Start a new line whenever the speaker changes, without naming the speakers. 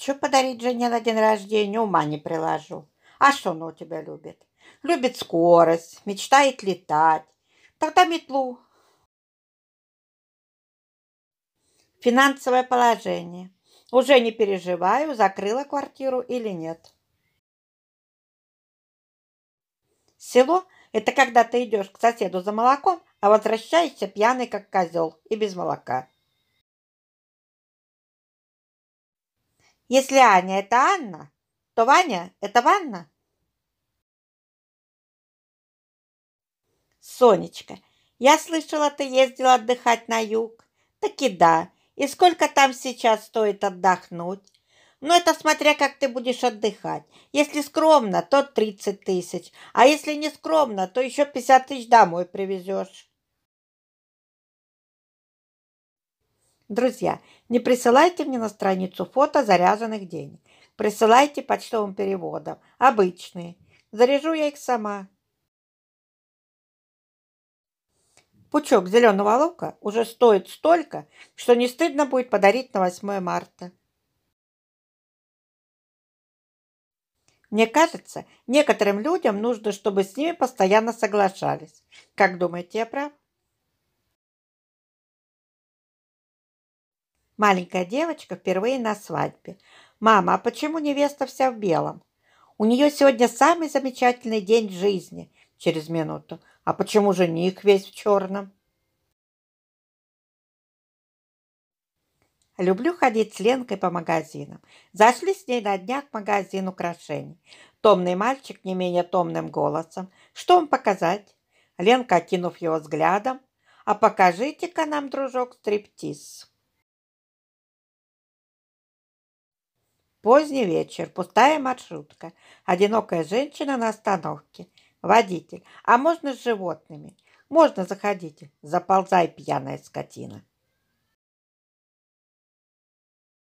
Что подарить жене на день рождения, ума не приложу. А что она у тебя любит? Любит скорость, мечтает летать. Тогда метлу. Финансовое положение. Уже не переживаю, закрыла квартиру или нет. Село – это когда ты идешь к соседу за молоком, а возвращаешься пьяный, как козел, и без молока. Если Аня – это Анна, то Ваня – это Ванна. Сонечка, я слышала, ты ездила отдыхать на юг. Таки да. И сколько там сейчас стоит отдохнуть? Но ну, это смотря, как ты будешь отдыхать. Если скромно, то 30 тысяч. А если не скромно, то еще 50 тысяч домой привезешь. Друзья, не присылайте мне на страницу фото заряженных денег. Присылайте почтовым переводом, обычные. Заряжу я их сама. Пучок зеленого лука уже стоит столько, что не стыдно будет подарить на 8 марта. Мне кажется, некоторым людям нужно, чтобы с ними постоянно соглашались. Как думаете, я прав? Маленькая девочка впервые на свадьбе. «Мама, а почему невеста вся в белом?» «У нее сегодня самый замечательный день в жизни!» Через минуту. «А почему жених весь в черном?» Люблю ходить с Ленкой по магазинам. Зашли с ней на днях в магазин украшений. Томный мальчик не менее томным голосом. Что вам показать? Ленка, окинув его взглядом. А покажите-ка нам, дружок, стриптиз. Поздний вечер, пустая маршрутка, одинокая женщина на остановке, водитель. А можно с животными? Можно, заходите, заползай, пьяная скотина.